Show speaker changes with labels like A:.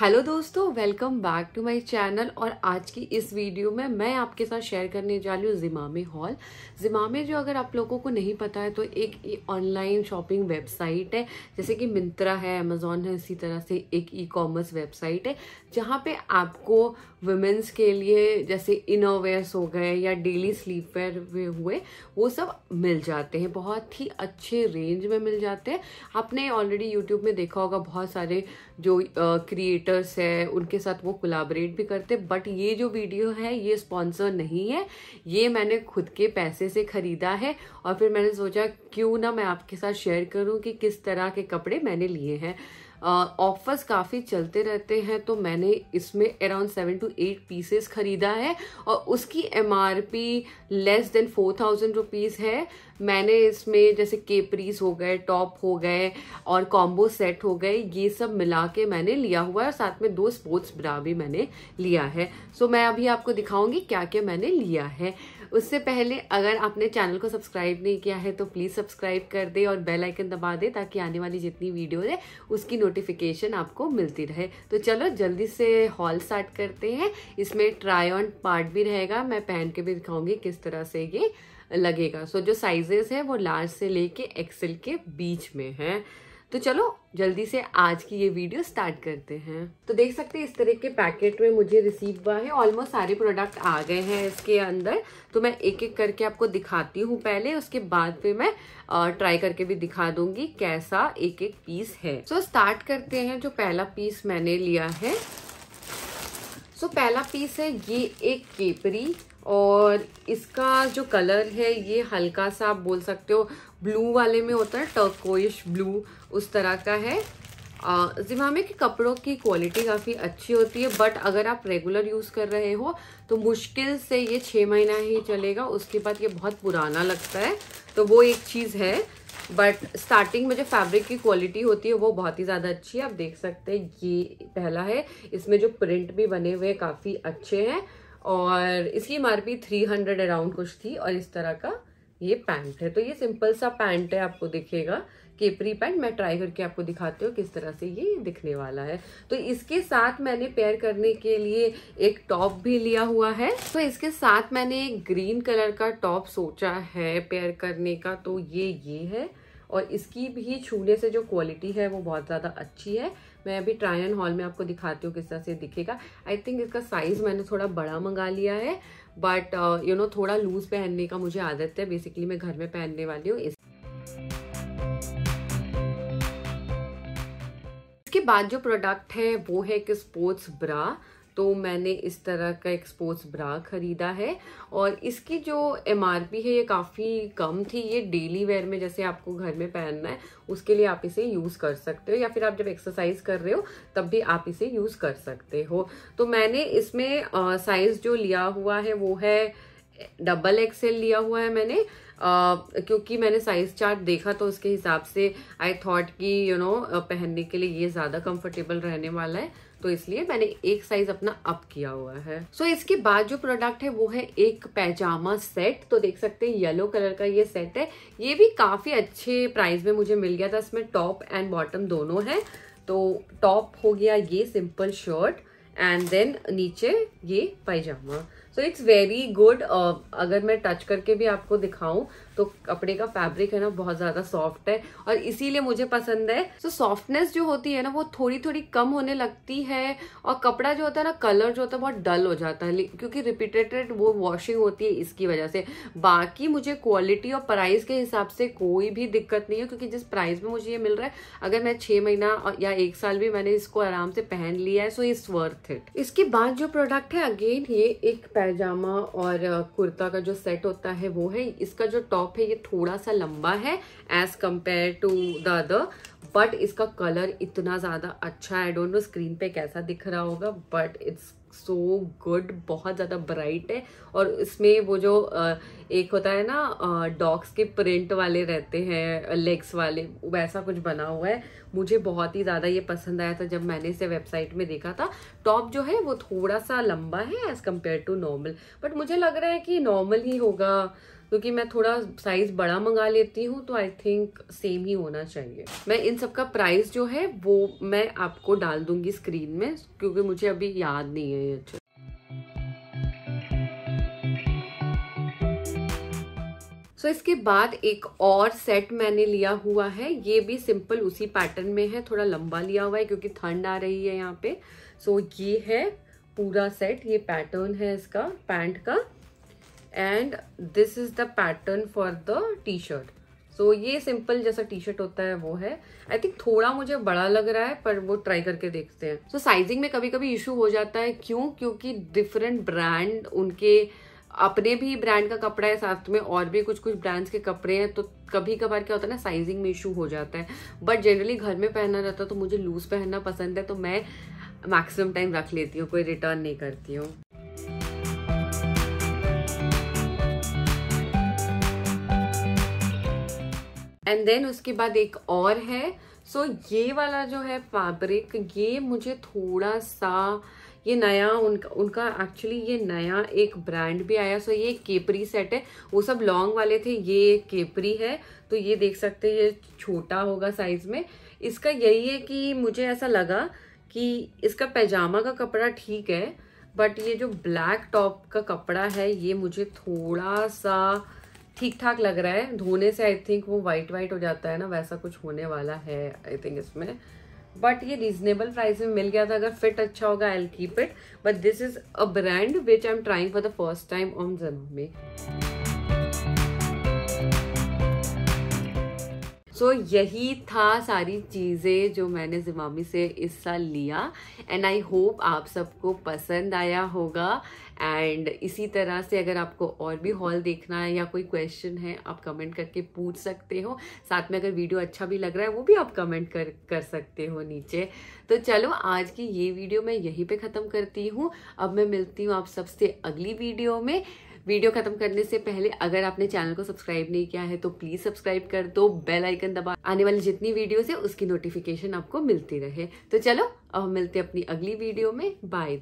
A: hello दोस्तों welcome back to my channel और आज की इस वीडियो में मैं आपके साथ शेयर करने जा रही हूँ जिमामे हॉल जिमामे जो अगर आप लोगों को नहीं पता है तो एक ऑनलाइन शॉपिंग वेबसाइट है जैसे कि मिंत्रा है अमेजोन है इसी तरह से एक ई कॉमर्स वेबसाइट है जहाँ पे आपको वुमेंस के लिए जैसे इनोवेयर्स हो गए या डेली स्लीपर हुए वो सब मिल जाते हैं बहुत ही अच्छे रेंज में मिल जाते हैं आपने ऑलरेडी यूट्यूब में देखा होगा बहुत सारे जो क्रिएट क्रिएटर्स है उनके साथ वो कोलाबरेट भी करते बट ये जो वीडियो है ये स्पॉन्सर नहीं है ये मैंने खुद के पैसे से ख़रीदा है और फिर मैंने सोचा क्यों ना मैं आपके साथ शेयर करूँ कि किस तरह के कपड़े मैंने लिए हैं ऑफर्स काफ़ी चलते रहते हैं तो मैंने इसमें around seven two eight pieces ख़रीदा है और उसकी M less than four thousand rupees है मैंने इसमें जैसे केपरीज हो गए टॉप हो गए और कॉम्बो सेट हो गए ये सब मिला के मैंने लिया हुआ है और साथ में दो स्पोर्ट्स ब्रा भी मैंने लिया है सो so, मैं अभी आपको दिखाऊंगी क्या क्या मैंने लिया है उससे पहले अगर आपने चैनल को सब्सक्राइब नहीं किया है तो प्लीज़ सब्सक्राइब कर दे और बेल आइकन दबा दे ताकि आने वाली जितनी वीडियोज है उसकी नोटिफिकेशन आपको मिलती रहे तो चलो जल्दी से हॉल स्टार्ट करते हैं इसमें ट्राई ऑन पार्ट भी रहेगा मैं पहन के भी दिखाऊंगी किस तरह से ये लगेगा सो so, जो साइजेस है वो लार्ज से लेके एक्सेल के बीच में है तो चलो जल्दी से आज की ये वीडियो स्टार्ट करते हैं तो देख सकते हैं इस तरह के पैकेट में मुझे रिसीव हुआ है ऑलमोस्ट सारे प्रोडक्ट आ गए हैं इसके अंदर तो मैं एक एक करके आपको दिखाती हूँ पहले उसके बाद फिर मैं ट्राई करके भी दिखा दूंगी कैसा एक एक पीस है सो so, स्टार्ट करते हैं जो पहला पीस मैंने लिया है सो so, पहला पीस है ये एक केपरी और इसका जो कलर है ये हल्का सा आप बोल सकते हो ब्लू वाले में होता है टर्कोइश ब्लू उस तरह का है जिमामे के कपड़ों की क्वालिटी काफ़ी अच्छी होती है बट अगर आप रेगुलर यूज़ कर रहे हो तो मुश्किल से ये छः महीना ही चलेगा उसके बाद ये बहुत पुराना लगता है तो वो एक चीज़ है बट स्टार्टिंग में जो फैब्रिक की क्वालिटी होती है वो बहुत ही ज़्यादा अच्छी है आप देख सकते हैं ये पहला है इसमें जो प्रिंट भी बने हुए काफ़ी अच्छे हैं और इसकी M R P three hundred around कुछ थी और इस तरह का ये पैंट है तो ये सिंपल सा पैंट है आपको दिखेगा केपरी पैंट मैं ट्राई करके आपको दिखाती हूँ किस तरह से ये दिखने वाला है तो इसके साथ मैंने पेयर करने के लिए एक टॉप भी लिया हुआ है तो इसके साथ मैंने एक ग्रीन कलर का टॉप सोचा है पेयर करने का तो ये ये है और इसकी भी छूने से जो क्वालिटी है वो बहुत ज़्यादा अच्छी है मैं अभी ट्रायन हॉल में आपको दिखाती हूँ किस तरह से दिखेगा आई थिंक इसका साइज़ मैंने थोड़ा बड़ा मंगा लिया है बट यू नो थोड़ा लूज़ पहनने का मुझे आदत है बेसिकली मैं घर में पहनने वाली हूँ इस इसके बाद जो प्रोडक्ट है वो है एक स्पोर्ट्स ब्रा तो मैंने इस तरह का एक स्पोर्ट्स ब्रा ख़रीदा है और इसकी जो एम है ये काफ़ी कम थी ये डेली वेयर में जैसे आपको घर में पहनना है उसके लिए आप इसे यूज़ कर सकते हो या फिर आप जब एक्सरसाइज कर रहे हो तब भी आप इसे यूज़ कर सकते हो तो मैंने इसमें साइज़ जो लिया हुआ है वो है डबल एक्सेल लिया हुआ है मैंने क्योंकि मैंने साइज चार्ट देखा तो उसके हिसाब से आई थॉट कि यू you नो know, पहनने के लिए ये ज़्यादा कंफर्टेबल रहने वाला है तो इसलिए मैंने एक साइज अपना अप किया हुआ है सो so, इसके बाद जो प्रोडक्ट है वो है एक पैजामा सेट तो देख सकते हैं येलो कलर का ये सेट है ये भी काफ़ी अच्छे प्राइस में मुझे मिल गया था इसमें टॉप एंड बॉटम दोनों है तो टॉप हो गया ये सिंपल शर्ट एंड देन नीचे ये पैजामा सो इट्स वेरी गुड अगर मैं टच करके भी आपको दिखाऊं तो कपड़े का फैब्रिक है ना बहुत ज्यादा सॉफ्ट है और इसीलिए मुझे पसंद है सो so, सॉफ्टनेस जो होती है ना वो थोड़ी थोड़ी कम होने लगती है और कपड़ा जो होता है ना कलर जो होता है बहुत डल हो जाता है क्योंकि रिपीटेटेड वो वॉशिंग होती है इसकी वजह से बाकी मुझे क्वालिटी और प्राइस के हिसाब से कोई भी दिक्कत नहीं है क्योंकि जिस प्राइस में मुझे ये मिल रहा है अगर मैं छह महीना या एक साल भी मैंने इसको आराम से पहन लिया है सो इट्स वर्थ इट इसके बाद जो प्रोडक्ट है अगेन ये एक पैजामा और कुर्ता का जो सेट होता है वो है इसका जो टॉप है ये थोड़ा सा लंबा है as compare to the other but इसका कलर इतना ज़्यादा अच्छा आई डोंट नो स्क्रीन पे कैसा दिख रहा होगा बट इट्स सो गुड बहुत ज़्यादा ब्राइट है और इसमें वो जो एक होता है ना डॉग्स के प्रिंट वाले रहते हैं लेग्स वाले वैसा कुछ बना हुआ है मुझे बहुत ही ज़्यादा ये पसंद आया था जब मैंने इसे वेबसाइट में देखा था टॉप जो है वो थोड़ा सा लंबा है as compare to normal but मुझे लग रहा है कि नॉर्मल ही होगा क्योंकि मैं थोड़ा साइज बड़ा मंगा लेती हूँ तो आई थिंक सेम ही होना चाहिए मैं इन सब का प्राइस जो है वो मैं आपको डाल दूंगी स्क्रीन में क्योंकि मुझे अभी याद नहीं है ये अच्छा सो इसके बाद एक और सेट मैंने लिया हुआ है ये भी सिंपल उसी पैटर्न में है थोड़ा लंबा लिया हुआ है क्योंकि ठंड आ रही है यहाँ पे सो so, ये है पूरा सेट ये पैटर्न है इसका पैंट का and this is the pattern for the T shirt so ये सिंपल जैसा टी शर्ट होता है वो है आई थिंक थोड़ा मुझे बड़ा लग रहा है पर वो ट्राई करके देखते हैं सो so, साइजिंग में कभी कभी इशू हो जाता है क्यों क्योंकि डिफरेंट ब्रांड उनके अपने भी ब्रांड का कपड़ा है साथ में और भी कुछ कुछ ब्रांड्स के कपड़े हैं तो कभी कभार क्या होता है ना साइजिंग में इशू हो जाता है बट जनरली घर में पहनना रहता है तो मुझे लूज पहनना पसंद है तो मैं मैक्सिमम टाइम रख लेती हूँ कोई रिटर्न नहीं करती हूँ एंड देन उसके बाद एक और है सो so, ये वाला जो है फैब्रिक ये मुझे थोड़ा सा ये नया उनका उनका एक्चुअली ये नया एक ब्रांड भी आया सो so, ये केपरी सेट है वो सब लॉन्ग वाले थे ये केपरी है तो ये देख सकते हैं ये छोटा होगा साइज में इसका यही है कि मुझे ऐसा लगा कि इसका पैजामा का कपड़ा ठीक है बट ये जो ब्लैक टॉप का कपड़ा है ये मुझे थोड़ा सा ठीक ठाक लग रहा है धोने से आई थिंक वो वाइट वाइट हो जाता है ना वैसा कुछ होने वाला है आई थिंक इसमें बट ये रिजनेबल प्राइस में मिल गया था अगर फिट अच्छा होगा I'll keep it but this is a brand which I am trying for the first time on जन्मे सो so, यही था सारी चीज़ें जो मैंने जिमामी से इस साल लिया एंड आई होप आप सबको पसंद आया होगा एंड इसी तरह से अगर आपको और भी हॉल देखना है या कोई क्वेश्चन है आप कमेंट करके पूछ सकते हो साथ में अगर वीडियो अच्छा भी लग रहा है वो भी आप कमेंट कर कर सकते हो नीचे तो चलो आज की ये वीडियो मैं यहीं पे ख़त्म करती हूँ अब मैं मिलती हूँ आप सबसे अगली वीडियो में वीडियो ख़त्म करने से पहले अगर आपने चैनल को सब्सक्राइब नहीं किया है तो प्लीज़ सब्सक्राइब कर दो बेल आइकन दबा आने वाली जितनी वीडियोस है उसकी नोटिफिकेशन आपको मिलती रहे तो चलो अब मिलते हैं अपनी अगली वीडियो में बाय